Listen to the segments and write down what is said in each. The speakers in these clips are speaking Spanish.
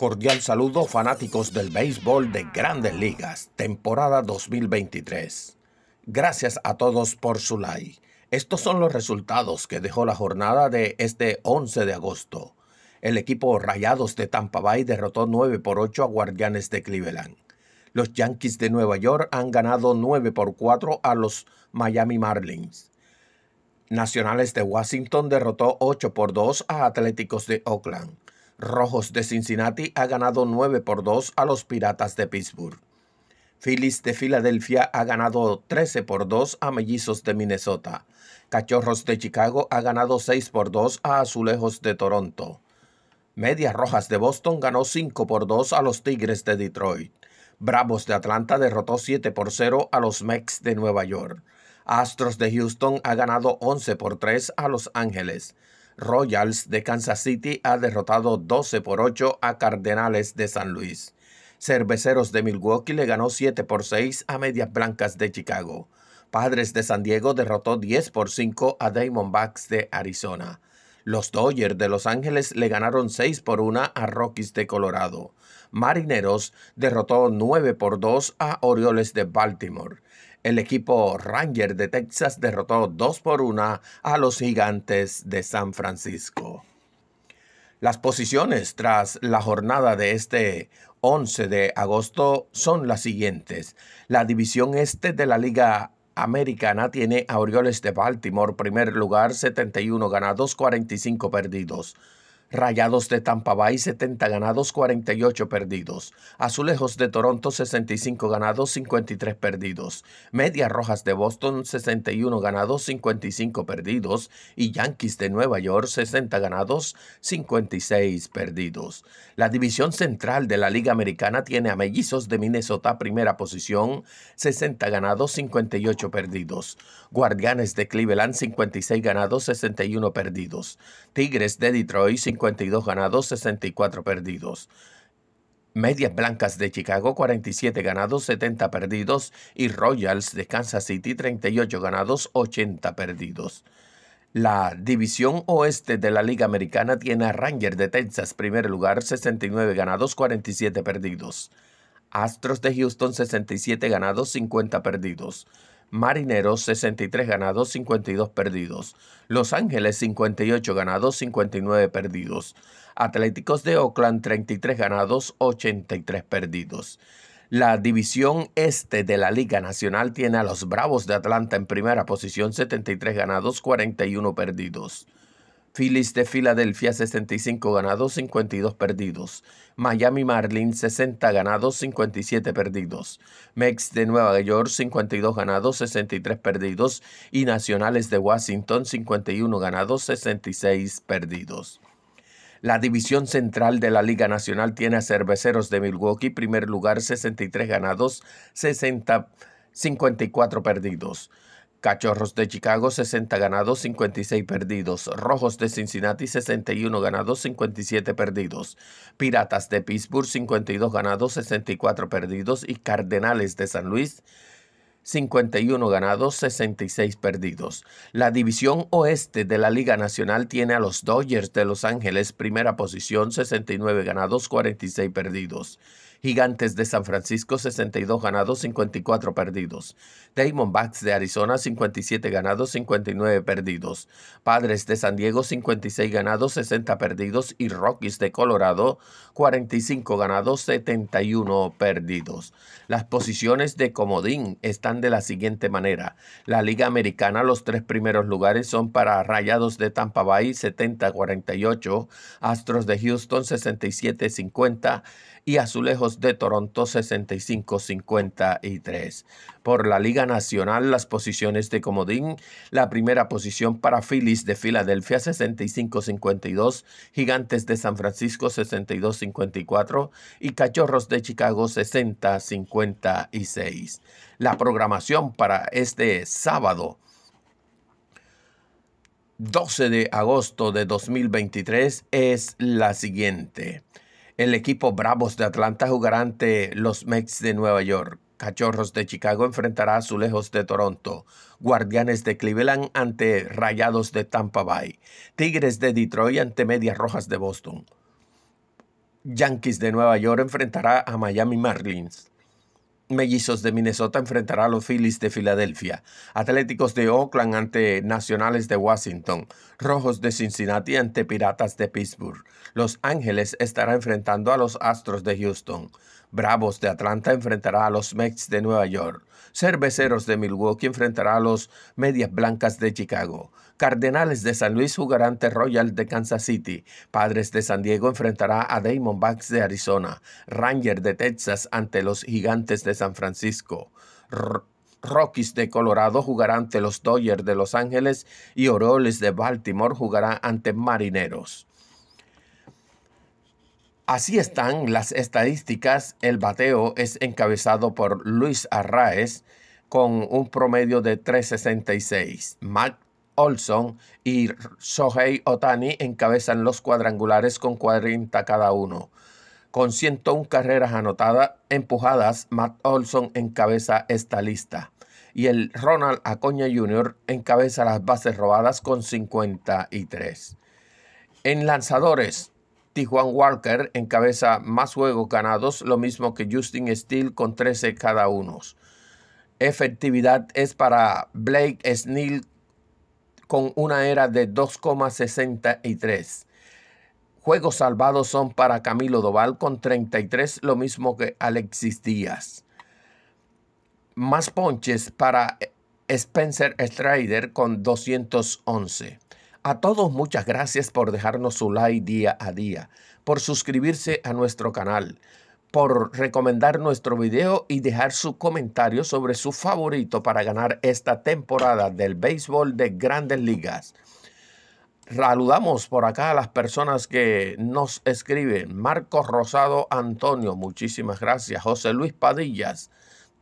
Cordial saludo fanáticos del béisbol de grandes ligas, temporada 2023. Gracias a todos por su like. Estos son los resultados que dejó la jornada de este 11 de agosto. El equipo Rayados de Tampa Bay derrotó 9 por 8 a Guardianes de Cleveland. Los Yankees de Nueva York han ganado 9 por 4 a los Miami Marlins. Nacionales de Washington derrotó 8 por 2 a Atléticos de Oakland. Rojos de Cincinnati ha ganado 9 por 2 a los Piratas de Pittsburgh. Phillies de Filadelfia ha ganado 13 por 2 a Mellizos de Minnesota. Cachorros de Chicago ha ganado 6 por 2 a Azulejos de Toronto. Medias Rojas de Boston ganó 5 por 2 a los Tigres de Detroit. Bravos de Atlanta derrotó 7 por 0 a los Mex de Nueva York. Astros de Houston ha ganado 11 por 3 a Los Ángeles. Royals de Kansas City ha derrotado 12 por 8 a Cardenales de San Luis. Cerveceros de Milwaukee le ganó 7 por 6 a Medias Blancas de Chicago. Padres de San Diego derrotó 10 por 5 a Diamondbacks de Arizona. Los Dodgers de Los Ángeles le ganaron 6 por 1 a Rockies de Colorado. Marineros derrotó 9 por 2 a Orioles de Baltimore. El equipo Ranger de Texas derrotó 2 por 1 a los gigantes de San Francisco. Las posiciones tras la jornada de este 11 de agosto son las siguientes. La división este de la Liga Americana tiene a Orioles de Baltimore primer lugar, 71 ganados, 45 perdidos. Rayados de Tampa Bay 70 ganados, 48 perdidos. Azulejos de Toronto 65 ganados, 53 perdidos. Medias Rojas de Boston 61 ganados, 55 perdidos. Y Yankees de Nueva York 60 ganados, 56 perdidos. La división central de la Liga Americana tiene a Mellizos de Minnesota primera posición, 60 ganados, 58 perdidos. Guardianes de Cleveland 56 ganados, 61 perdidos. Tigres de Detroit 50 52 ganados, 64 perdidos. Medias Blancas de Chicago 47 ganados, 70 perdidos y Royals de Kansas City 38 ganados, 80 perdidos. La división oeste de la Liga Americana tiene a Rangers de Texas primer lugar, 69 ganados, 47 perdidos. Astros de Houston 67 ganados, 50 perdidos. Marineros 63 ganados, 52 perdidos. Los Ángeles 58 ganados, 59 perdidos. Atléticos de Oakland 33 ganados, 83 perdidos. La división este de la Liga Nacional tiene a los Bravos de Atlanta en primera posición, 73 ganados, 41 perdidos. Phillies de Filadelfia 65 ganados, 52 perdidos. Miami Marlins 60 ganados, 57 perdidos. Mex de Nueva York 52 ganados, 63 perdidos. Y Nacionales de Washington 51 ganados, 66 perdidos. La división central de la Liga Nacional tiene a Cerveceros de Milwaukee, primer lugar 63 ganados, 60, 54 perdidos. Cachorros de Chicago 60 ganados, 56 perdidos. Rojos de Cincinnati 61 ganados, 57 perdidos. Piratas de Pittsburgh 52 ganados, 64 perdidos. Y Cardenales de San Luis 51 ganados, 66 perdidos. La división oeste de la Liga Nacional tiene a los Dodgers de Los Ángeles, primera posición, 69 ganados, 46 perdidos. Gigantes de San Francisco, 62 ganados, 54 perdidos. Diamondbacks de Arizona, 57 ganados, 59 perdidos. Padres de San Diego, 56 ganados, 60 perdidos. Y Rockies de Colorado, 45 ganados, 71 perdidos. Las posiciones de Comodín están de la siguiente manera. La Liga Americana, los tres primeros lugares son para Rayados de Tampa Bay 70-48, Astros de Houston 67-50 y Azulejos de Toronto 65-53. Por la Liga Nacional, las posiciones de Comodín, la primera posición para Phillies de Filadelfia 65-52, Gigantes de San Francisco 62-54 y Cachorros de Chicago 60-56. La programación programación para este sábado 12 de agosto de 2023 es la siguiente. El equipo Bravos de Atlanta jugará ante los Mets de Nueva York. Cachorros de Chicago enfrentará a Azulejos de Toronto, Guardianes de Cleveland ante Rayados de Tampa Bay, Tigres de Detroit ante Medias Rojas de Boston. Yankees de Nueva York enfrentará a Miami Marlins, Mellizos de Minnesota enfrentará a los Phillies de Filadelfia, Atléticos de Oakland ante Nacionales de Washington, Rojos de Cincinnati ante Piratas de Pittsburgh. Los Ángeles estará enfrentando a los Astros de Houston. Bravos de Atlanta enfrentará a los Mets de Nueva York. Cerveceros de Milwaukee enfrentará a los Medias Blancas de Chicago. Cardenales de San Luis jugará ante Royal de Kansas City. Padres de San Diego enfrentará a Diamondbacks de Arizona. Rangers de Texas ante los Gigantes de San Francisco. Rockies de Colorado jugará ante los Dodgers de Los Ángeles y Orioles de Baltimore jugará ante Marineros. Así están las estadísticas. El bateo es encabezado por Luis Arraez con un promedio de 366. Matt Olson y Sohei Otani encabezan los cuadrangulares con 40 cada uno. Con 101 carreras anotadas, empujadas, Matt Olson encabeza esta lista. Y el Ronald Acoña Jr. encabeza las bases robadas con 53. En lanzadores, Tijuan Walker encabeza más juegos ganados, lo mismo que Justin Steele con 13 cada uno. Efectividad es para Blake Snell con una era de 2,63. Juegos salvados son para Camilo Doval con 33, lo mismo que Alexis Díaz. Más ponches para Spencer Strider con 211. A todos muchas gracias por dejarnos su like día a día, por suscribirse a nuestro canal, por recomendar nuestro video y dejar su comentario sobre su favorito para ganar esta temporada del béisbol de grandes ligas. Saludamos por acá a las personas que nos escriben. Marcos Rosado Antonio, muchísimas gracias. José Luis Padillas,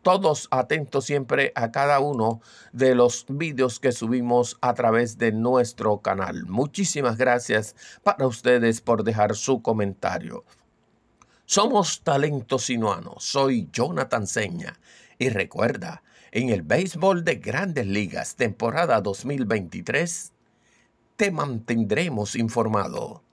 todos atentos siempre a cada uno de los vídeos que subimos a través de nuestro canal. Muchísimas gracias para ustedes por dejar su comentario. Somos Talento Sinuano, soy Jonathan Seña y recuerda, en el béisbol de grandes ligas temporada 2023, te mantendremos informado.